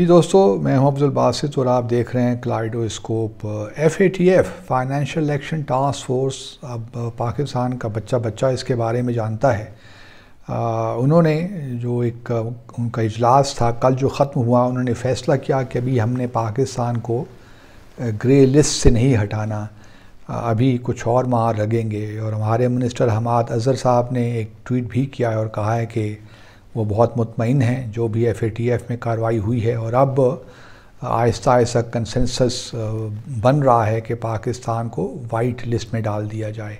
जी दोस्तों मैं हूं अब्दुल बासित और आप देख रहे हैं kaleidoscope F A T F financial action task force अब uh, पाकिस्तान का बच्चा बच्चा इसके बारे में जानता है आ, uh, उन्होंने जो एक uh, उनका इजलास था कल जो ख़त्म हुआ उन्होंने फ़ैसला किया कि अभी हमने पाकिस्तान को ग्रे लिस्ट से नहीं हटाना अभी कुछ और मार लगेंगे और हमारे मिनिस्टर हमाद अज़र साहब ने एक ट्वीट भी किया है और कहा है कि वो बहुत मुतमिन हैं जो भी एफ ए टी एफ में कार्रवाई हुई है और अब आहिस्ता आहिस्ता कंसेंसस बन रहा है कि पाकिस्तान को वाइट लिस्ट में डाल दिया जाए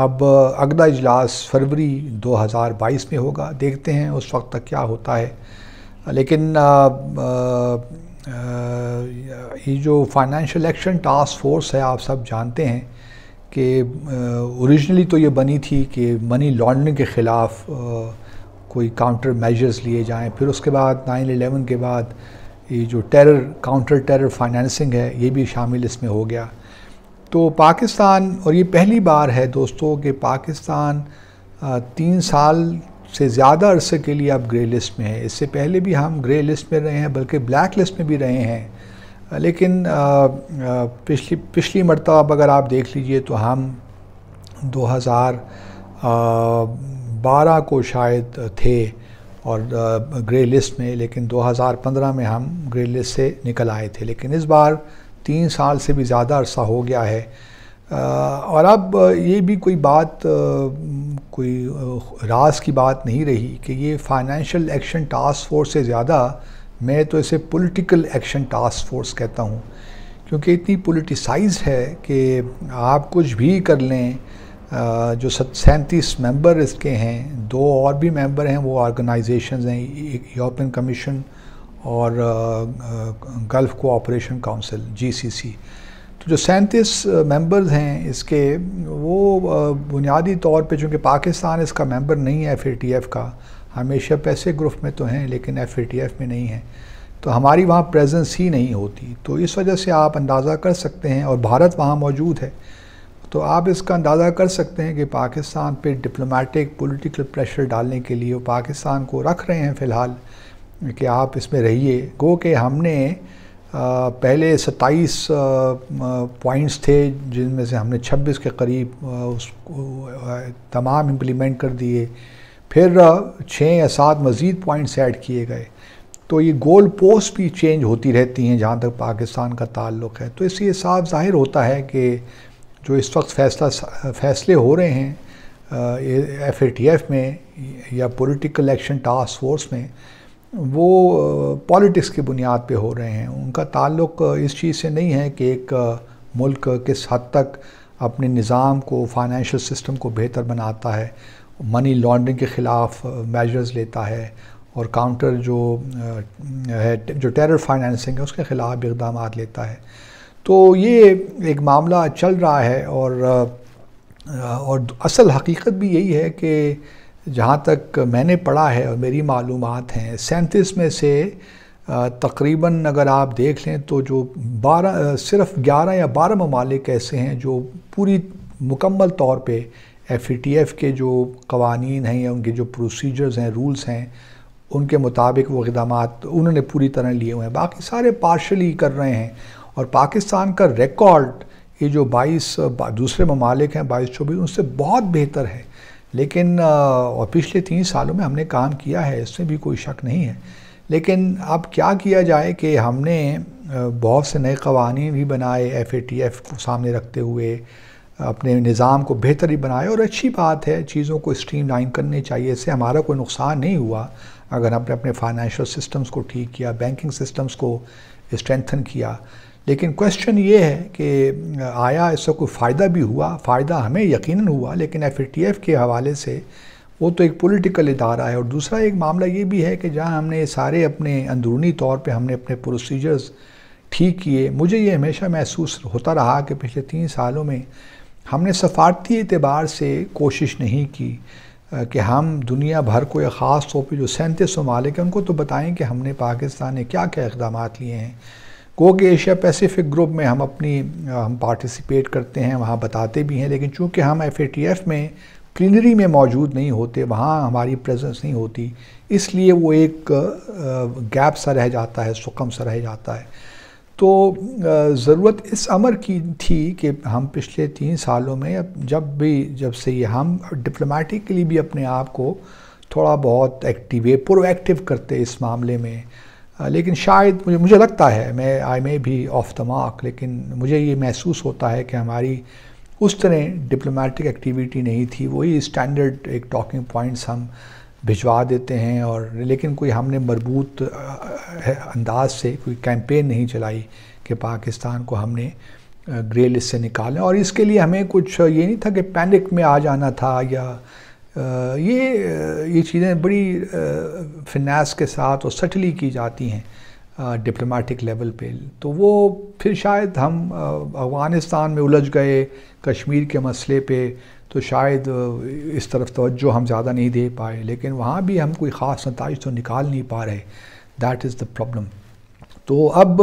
अब अगला इजलास फरवरी 2022 में होगा देखते हैं उस वक्त तक क्या होता है लेकिन आ, आ, ये जो फाइनेंशियल एक्शन टास्क फोर्स है आप सब जानते हैं कि ओरिजिनली तो ये बनी थी कि मनी लॉन्ड्रिंग के ख़िलाफ़ कोई काउंटर मेजर्स लिए जाएं फिर उसके बाद नाइन एलेवन के बाद ये जो टेरर काउंटर टेरर फाइनेंसिंग है ये भी शामिल इसमें हो गया तो पाकिस्तान और ये पहली बार है दोस्तों कि पाकिस्तान तीन साल से ज़्यादा अरसे के लिए अब ग्रे लिस्ट में है इससे पहले भी हम ग्रे लिस्ट में रहे हैं बल्कि ब्लैक लिस्ट में भी रहे हैं लेकिन पिछली पिछली मरतब अगर आप देख लीजिए तो हम 2000 बारह को शायद थे और ग्रे लिस्ट में लेकिन 2015 में हम ग्रे लिस्ट से निकल आए थे लेकिन इस बार तीन साल से भी ज़्यादा अरसा हो गया है और अब ये भी कोई बात कोई राज की बात नहीं रही कि ये फाइनेंशियल एक्शन टास्क फोर्स से ज़्यादा मैं तो इसे पॉलिटिकल एक्शन टास्क फोर्स कहता हूँ क्योंकि इतनी पोलिटिसाइज है कि आप कुछ भी कर लें जो सैंतीस मेंबर इसके हैं दो और भी मेंबर हैं वो ऑर्गेनाइजेशंस हैं यूरोपियन कमीशन और गल्फ़ कोऑपरेशन काउंसिल जीसीसी तो जो सैंतीस मेंबर्स हैं इसके वो बुनियादी तौर पे चूँकि पाकिस्तान इसका मेंबर नहीं है एफ का हमेशा पैसे ग्रुप में तो हैं लेकिन एफ में नहीं है तो हमारी वहाँ प्रेजेंस ही नहीं होती तो इस वजह से आप अंदाज़ा कर सकते हैं और भारत वहाँ मौजूद है तो आप इसका अंदाज़ा कर सकते हैं कि पाकिस्तान पे डिप्लोमेटिक पॉलिटिकल प्रेशर डालने के लिए पाकिस्तान को रख रहे हैं फ़िलहाल कि आप इसमें रहिए गो कि हमने पहले 27 पॉइंट्स थे जिनमें से हमने 26 के करीब उसको तमाम इम्प्लीमेंट कर दिए फिर छः या सात मज़ीद पॉइंट्स ऐड किए गए तो ये गोल पोस्ट भी चेंज होती रहती हैं जहाँ तक पाकिस्तान का ताल्लुक़ है तो इससे साफ ज़ाहिर होता है कि जो इस वक्त फैसला फैसले हो रहे हैं एफ ए टी एफ में या पॉलिटिकल एक्शन टास्क फोर्स में वो पॉलिटिक्स की बुनियाद पे हो रहे हैं उनका ताल्लुक इस चीज़ से नहीं है कि एक मुल्क किस हद तक अपने निज़ाम को फाइनेंशियल सिस्टम को बेहतर बनाता है मनी लॉन्ड्रिंग के ख़िलाफ़ मेजर्स लेता है और काउंटर जो है जो टेरर फाइनेंसिंग है उसके ख़िलाफ़ इकदाम लेता है तो ये एक मामला चल रहा है और और असल हकीकत भी यही है कि जहाँ तक मैंने पढ़ा है और मेरी मालूम हैं सैंतीस में से तकरीबन अगर आप देख लें तो जो बारह सिर्फ ग्यारह या बारह ममालिक ऐसे हैं जो पूरी मुकम्मल तौर पे एफ़ के जो कवानीन हैं या उनके जो प्रोसीजर्स हैं रूल्स हैं उनके मुताबिक वो इकदाम उन्होंने पूरी तरह लिए हुए हैं बाकी सारे पार्शली कर रहे हैं और पाकिस्तान का रिकॉर्ड ये जो 22 दूसरे ममालिक हैं 22 चौबीस उनसे बहुत बेहतर है लेकिन और पिछले तीन सालों में हमने काम किया है इसमें भी कोई शक नहीं है लेकिन अब क्या किया जाए कि हमने बहुत से नए कवानीन भी बनाए एफ ए टी एफ़ को सामने रखते हुए अपने निज़ाम को बेहतर ही बनाए और अच्छी बात है चीज़ों को स्ट्रीम लाइन करने चाहिए इससे हमारा कोई नुकसान नहीं हुआ अगर हमने अपने फाइनेंशियल सिस्टम्स को ठीक किया बैंकिंग सिस्टम्स को स्ट्रेंथन किया लेकिन क्वेश्चन ये है कि आया इसका कोई फ़ायदा भी हुआ फ़ायदा हमें यकीन हुआ लेकिन एफ के हवाले से वो तो एक पॉलिटिकल इदारा है और दूसरा एक मामला ये भी है कि जहाँ हमने सारे अपने अंदरूनी तौर पे हमने अपने प्रोसीजर्स ठीक किए मुझे ये हमेशा महसूस होता रहा कि पिछले तीन सालों में हमने सफारती एतबार से कोशिश नहीं की कि हम दुनिया भर को या ख़ास तौर पर जो सैंतीस ममालिक हैं उनको तो बताएं कि हमने पाकिस्तान ने क्या क्या इकदाम लिए हैं कोक एशिया पैसिफिक ग्रुप में हम अपनी हम पार्टिसिपेट करते हैं वहाँ बताते भी हैं लेकिन चूँकि हम एफ में क्लिनरी में मौजूद नहीं होते वहाँ हमारी प्रेजेंस नहीं होती इसलिए वो एक गैप सा रह जाता है सुकम सा रह जाता है तो ज़रूरत इस अमर की थी कि हम पिछले तीन सालों में जब भी जब से ये हम डिप्लोमेटिकली भी अपने आप को थोड़ा बहुत एक्टिव प्रोएक्टिव करते इस मामले में हाँ, लेकिन शायद मुझे मुझे लगता है मैं आई मे भी ऑफ द मार्क लेकिन मुझे ये महसूस होता है कि हमारी उस तरह डिप्लोमेटिक एक्टिविटी नहीं थी वही स्टैंडर्ड एक टॉकिंग पॉइंट्स हम भिजवा देते हैं और लेकिन कोई हमने मरबूत अंदाज से कोई कैंपेन नहीं चलाई कि पाकिस्तान को हमने ग्रे लिस्ट से निकालें और इसके लिए हमें कुछ ये नहीं था कि पैनिक में आ जाना था या ये ये चीज़ें बड़ी फिनेस के साथ और सटली की जाती हैं डिप्लोमेटिक लेवल पे तो वो फिर शायद हम अफ़गानिस्तान में उलझ गए कश्मीर के मसले पे तो शायद इस तरफ तोज्जो हम ज़्यादा नहीं दे पाए लेकिन वहाँ भी हम कोई ख़ास नतज तो निकाल नहीं पा रहे दैट इज़ द प्रॉब्लम तो अब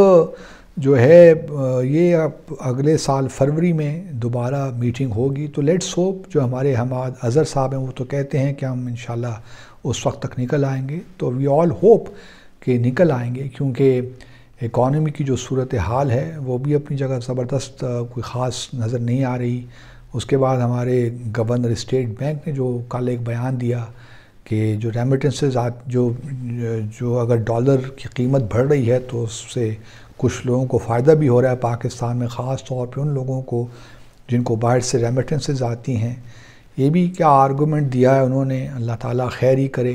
जो है ये अब अगले साल फरवरी में दोबारा मीटिंग होगी तो लेट्स होप जो हमारे हमाद अज़र साहब हैं वो तो कहते हैं कि हम इन उस वक्त तक निकल आएंगे तो वी ऑल होप कि निकल आएंगे क्योंकि इकॉनमी की जो सूरत हाल है वो भी अपनी जगह ज़बरदस्त कोई ख़ास नज़र नहीं आ रही उसके बाद हमारे गवर्नर स्टेट बैंक ने जो कल एक बयान दिया कि जो रेमिटेंसेज जो जो अगर डॉलर की कीमत बढ़ रही है तो उससे कुछ लोगों को फ़ायदा भी हो रहा है पाकिस्तान में ख़ास तौर पर उन लोगों को जिनको बाहर से रेमिटेंसेज आती हैं ये भी क्या आर्गूमेंट दिया है उन्होंने अल्लाह ताला खैर ही करे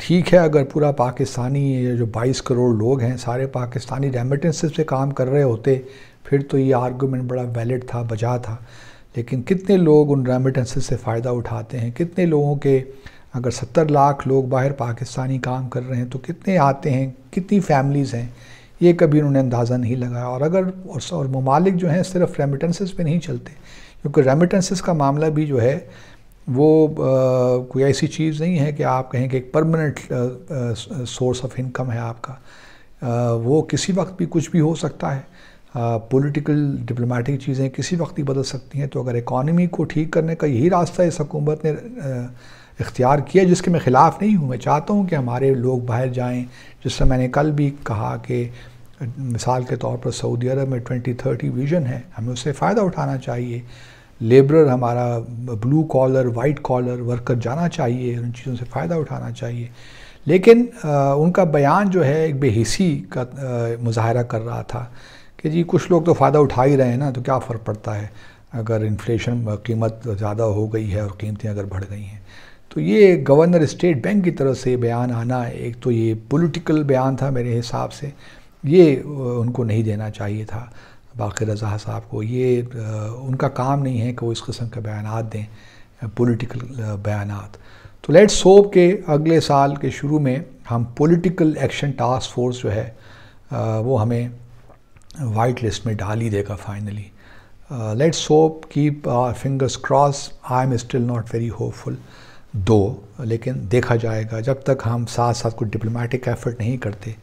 ठीक है अगर पूरा पाकिस्तानी जो 22 करोड़ लोग हैं सारे पाकिस्तानी रेमिटेंसेज से काम कर रहे होते फिर तो ये आर्गूमेंट बड़ा वैलिड था बजा था लेकिन कितने लोग उन रेमिटेंसेज से फ़ायदा उठाते हैं कितने लोगों के अगर सत्तर लाख लोग बाहर पाकिस्तानी काम कर रहे हैं तो कितने आते हैं कितनी फैमिलीज़ हैं ये कभी उन्होंने अंदाज़ा नहीं लगाया और अगर और, और ममालिक जो हैं सिर्फ रेमिटेंसेस पे नहीं चलते क्योंकि रेमिटेंसेस का मामला भी जो है वो आ, कोई ऐसी चीज़ नहीं है कि आप कहें कि एक परमानेंट सोर्स ऑफ इनकम है आपका आ, वो किसी वक्त भी कुछ भी हो सकता है पॉलिटिकल डिप्लोमेटिक चीज़ें किसी वक्त ही बदल सकती हैं तो अगर इकॉनमी को ठीक करने का यही रास्ता इस हकूमत ने इख्तियार किया जिसके मैं ख़िलाफ़ नहीं हूँ मैं चाहता हूँ कि हमारे लोग बाहर जाएँ जिससे मैंने कल भी कहा कि मिसाल के तौर पर सऊदी अरब में 2030 विजन है हमें उससे फ़ायदा उठाना चाहिए लेबरर हमारा blue collar white collar worker जाना चाहिए उन चीज़ों से फ़ायदा उठाना चाहिए लेकिन आ, उनका बयान जो है एक बेहिसी का मुजाहरा कर रहा था कि जी कुछ लोग तो फ़ायदा उठा ही रहे हैं ना तो क्या फ़र्क पड़ता है अगर इन्फ्लेशन कीमत ज़्यादा हो गई है और कीमतें अगर बढ़ गई हैं तो ये गवर्नर स्टेट बैंक की तरफ से बयान आना एक तो ये पॉलिटिकल बयान था मेरे हिसाब से ये उनको नहीं देना चाहिए था बाक़ी रज़ा साहब को ये उनका काम नहीं है कि वो इस किस्म के बयान दें पॉलिटिकल बयान तो लेट्स होप के अगले साल के शुरू में हम पॉलिटिकल एक्शन टास्क फोर्स जो है वो हमें वाइट लिस्ट में डाल ही देगा finally let's hope keep fingers cross I am still not very hopeful though लेकिन देखा जाएगा जब तक हम साथ साथ कुछ डिप्लोमेटिक एफर्ट नहीं करते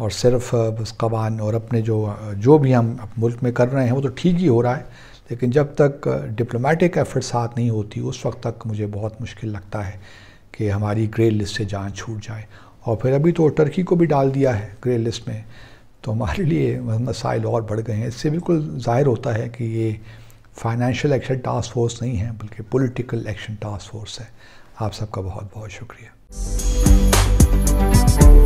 और सिर्फ बस कवान और अपने जो जो भी हम मुल्क में कर रहे हैं वो तो ठीक ही हो रहा है लेकिन जब तक डिप्लोमेटिक एफर्ट साथ नहीं होती उस वक्त तक मुझे बहुत मुश्किल लगता है कि हमारी ग्रे लिस्ट से जान छूट जाए और फिर अभी तो टर्की को भी डाल दिया है ग्रे लिस्ट में तो हमारे लिए मसाइल और बढ़ गए हैं इससे बिल्कुल ज़ाहिर होता है कि ये फाइनेंशियल एक्शन टास्क फोर्स नहीं है बल्कि पॉलिटिकल एक्शन टास्क फोर्स है आप सबका बहुत बहुत शुक्रिया